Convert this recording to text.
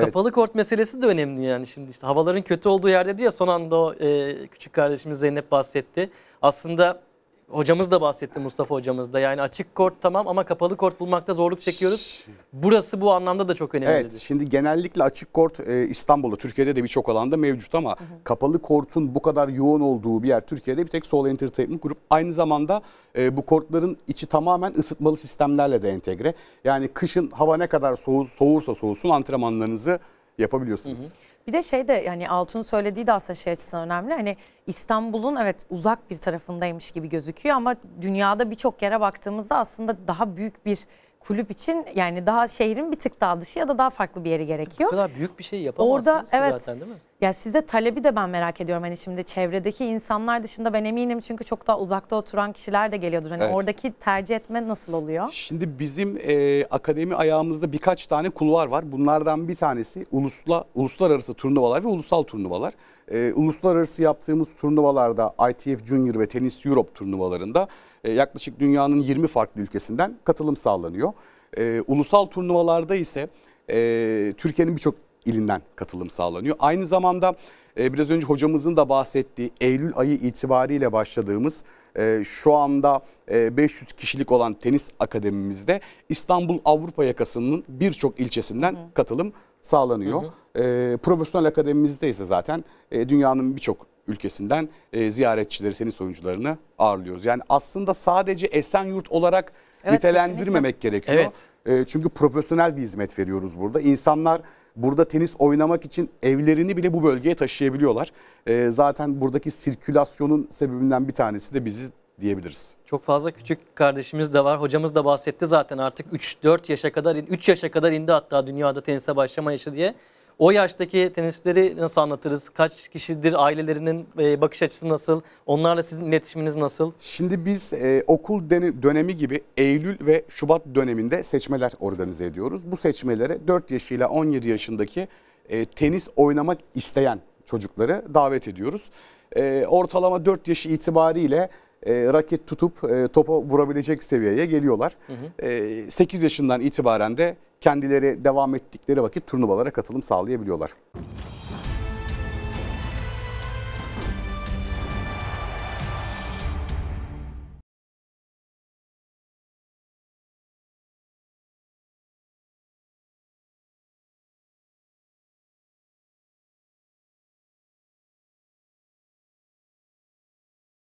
Kapalı kort meselesi de önemli yani şimdi işte havaların kötü olduğu yerde diye son anda o e, küçük kardeşimiz Zeynep bahsetti. Aslında Hocamız da bahsetti Mustafa hocamız da. Yani açık kort tamam ama kapalı kort bulmakta zorluk çekiyoruz. Burası bu anlamda da çok önemli. Evet şimdi genellikle açık kort e, İstanbul'da Türkiye'de de birçok alanda mevcut ama hı hı. kapalı kortun bu kadar yoğun olduğu bir yer Türkiye'de bir tek Sol Entertainment Grup. Aynı zamanda e, bu kortların içi tamamen ısıtmalı sistemlerle de entegre. Yani kışın hava ne kadar soğur, soğursa soğusun antrenmanlarınızı yapabiliyorsunuz. Hı hı. Bir de şey de yani Altun söylediği de aslında şey açısından önemli. Hani İstanbul'un evet uzak bir tarafındaymış gibi gözüküyor ama dünyada birçok yere baktığımızda aslında daha büyük bir kulüp için yani daha şehrin bir tık daha dışı ya da daha farklı bir yeri gerekiyor. Bu kadar büyük bir şey yapamazsınız Orada, evet, zaten değil mi? Ya sizde talebi de ben merak ediyorum. Hani şimdi çevredeki insanlar dışında ben eminim çünkü çok daha uzakta oturan kişiler de geliyordur. Hani evet. oradaki tercih etme nasıl oluyor? Şimdi bizim e, akademi ayağımızda birkaç tane kulvar var. Bunlardan bir tanesi ulusla, uluslararası turnuvalar ve ulusal turnuvalar. E, uluslararası yaptığımız turnuvalarda ITF Junior ve Tennis Europe turnuvalarında e, yaklaşık dünyanın 20 farklı ülkesinden katılım sağlanıyor. E, ulusal turnuvalarda ise e, Türkiye'nin birçok ilinden katılım sağlanıyor. Aynı zamanda e, biraz önce hocamızın da bahsettiği Eylül ayı itibariyle başladığımız e, şu anda 500 e, kişilik olan tenis akademimizde İstanbul Avrupa yakasının birçok ilçesinden katılım sağlanıyor. Hı hı. Profesyonel akademimizde ise zaten dünyanın birçok ülkesinden ziyaretçileri, tenis oyuncularını ağırlıyoruz. Yani aslında sadece Esenyurt olarak evet, nitelendirmemek kesinlikle. gerekiyor. Evet. Çünkü profesyonel bir hizmet veriyoruz burada. İnsanlar Burada tenis oynamak için evlerini bile bu bölgeye taşıyabiliyorlar. E, zaten buradaki sirkülasyonun sebebinden bir tanesi de bizi diyebiliriz. Çok fazla küçük kardeşimiz de var. Hocamız da bahsetti zaten artık 3-4 yaşa kadar 3 yaşa kadar indi hatta dünyada tenise başlama yaşı diye. O yaştaki tenisleri nasıl anlatırız? Kaç kişidir ailelerinin e, bakış açısı nasıl? Onlarla sizin iletişiminiz nasıl? Şimdi biz e, okul dönemi gibi Eylül ve Şubat döneminde seçmeler organize ediyoruz. Bu seçmelere 4 yaşıyla 17 yaşındaki e, tenis oynamak isteyen çocukları davet ediyoruz. E, ortalama 4 yaş itibariyle e, raket tutup e, topa vurabilecek seviyeye geliyorlar. Hı hı. 8 e, yaşından itibaren de kendileri devam ettikleri vakit turnuvalara katılım sağlayabiliyorlar.